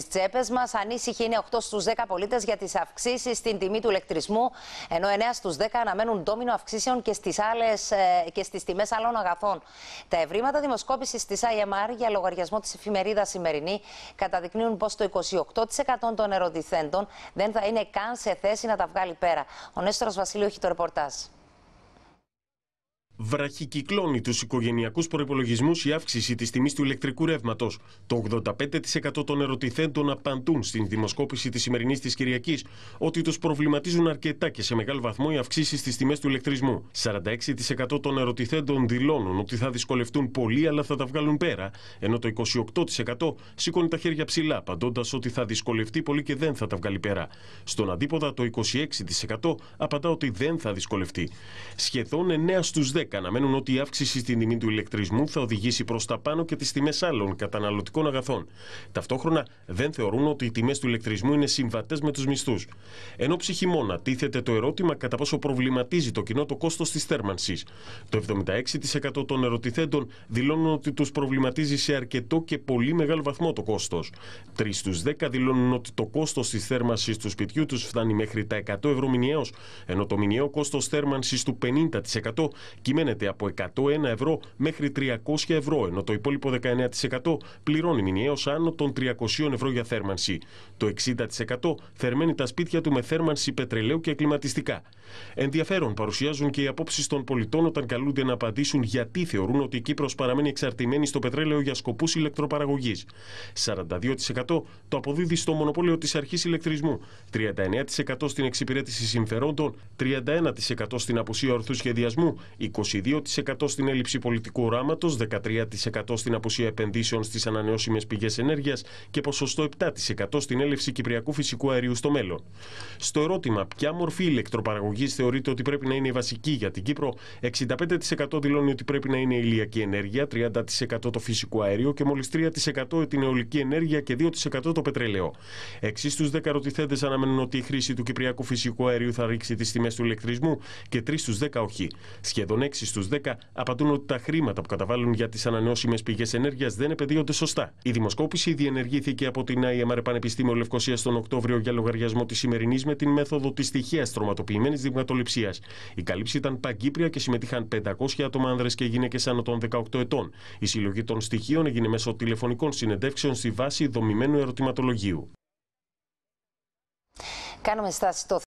Στις τσέπες μας, ανήσυχοι είναι 8 στου 10 πολίτες για τις αυξήσεις στην τιμή του ηλεκτρισμού, ενώ 9 στου 10 αναμένουν ντόμινο αυξήσεων και στις στις ε, τιμές άλλων αγαθών. Τα ευρήματα δημοσκόπησης της IMR για λογαριασμό της εφημερίδας Σημερινή καταδεικνύουν πως το 28% των ερωτηθέντων δεν θα είναι καν σε θέση να τα βγάλει πέρα. Ο Νέστορα Βασίλειο έχει το ρεπορτάζ βραχικυκλώνει τους οικογενειακούς προπολογισμού η αύξηση της τιμής του ηλεκτρικού ρεύματος. Το 85% των ερωτηθέντων απαντούν στην δημοσκόπηση της σημερινής της Κυριακής ότι τους προβληματίζουν αρκετά και σε μεγάλο βαθμό οι αυξήσεις στις τιμές του ηλεκτρισμού. 46% των ερωτηθέντων δηλώνουν ότι θα δυσκολευτούν πολύ αλλά θα τα βγάλουν πέρα, ενώ το 28% σηκώνει τα χέρια ψηλά, απαντώντας ότι θα δυσκολευτεί πολύ και δεν θα τα βγάλει πέρα. Στον αντίποδα, το 26% απαντά ότι δεν θα δυσκολευτεί. Σχεδόν 9 στου 10 αναμένουν ότι η αύξηση στην τιμή του ηλεκτρισμού θα οδηγήσει προς τα πάνω και τις τιμές άλλων καταναλωτικών αγαθών. Ταυτόχρονα δεν θεωρούν ότι οι τιμές του ηλεκτρισμού είναι συμβατές με τους μισθούς. Ενώ ψυχημόνα τίθεται το ερώτημα κατά πόσο προβληματίζει το κοινό το κόστος της θέρμανσης. Το 76% των ερωτηθέντων δηλώνουν ότι τους προβληματίζει σε αρκετό και πολύ μεγάλο βαθμό το κόστος. Τρεις στους 10 δηλώνουν ότι το κόστος της θέρμανσης του σπιτιού τους φτάνει μέχρι τα 100 ευρώ μηνιαίως, ενώ το μηνιαίο κόστος θέρμανσης του 50% κυμαίνει αυξημένεται από 101 ευρώ μέχρι 300 ευρώ, ενώ το υπόλοιπο 19% πληρώνει μηνιαίως άνω των 300 ευρώ για θέρμανση. Το 60% θερμαίνει τα σπίτια του με θέρμανση πετρελαίου και κλιματιστικά. Ενδιαφέρον παρουσιάζουν και οι απόψεις των πολιτών όταν καλούνται να απαντήσουν γιατί θεωρούν ότι η Κύπρος παραμένει εξαρτημένη στο πετρέλαιο για σκοπούς ηλεκτροπαραγωγής. 42% το αποδίδει στο μονοπόλιο της αρχής ηλεκτρισμού, 39% στην εξυπηρέτηση συμφερόντων, 31% στην απουσία ορθού σχεδιασμού, 22% στην έλλειψη πολιτικού οράματος, 13% στην αποσία επενδύσεων στις ανανεώσιμες πηγές ενέργειας και ποσοστό 7% στην έλευση κυπριακού φυσικού αερίου στο μέλλον. Στο ερώτημα, ποια μορφή ηλεκτροπαραγωγής θεωρείται ότι πρέπει να είναι η βασική για την Κύπρο, 65% δηλώνει ότι πρέπει να είναι η ηλιακή ενέργεια, 30% το φυσικό αέριο και μόλις 3% την αιωλική ενέργεια και 2% το πετρέλαιο. 6 στου 10 ερωτηθέντες αναμένουν ότι η χρήση του κυπριακού φυσικού αερίου θα ρίξει τις τιμές του ηλεκτρισμού και 3 στου 10 όχι. Σχεδόν 6 στου 10 απαντούν ότι τα χρήματα που καταβάλουν για τις ανανεώσιμες πηγές ενέργειας δεν επαιδείονται σωστά. Η δημοσκόπηση διενεργήθηκε από την ΑΕΜΑΡΕ Πανεπιστήμιο Λευκοσίας τον Οκτώβριο για λογαριασμό της σημερινής με την μέθοδο της τυχαία τροματοποιημένης δειγματοληψίας. Η κάλυψη ήταν παγκύπρια και συμμετείχαν 500 άτομα άνδρες και γυναίκες άνω των 18 ετών. Η συλλογή των στοιχείων έγινε μέσω τηλεφωνικών συνεντεύξεων στη βάση δομημένου ερωτηματολογίου. Κάνουμε στάση στο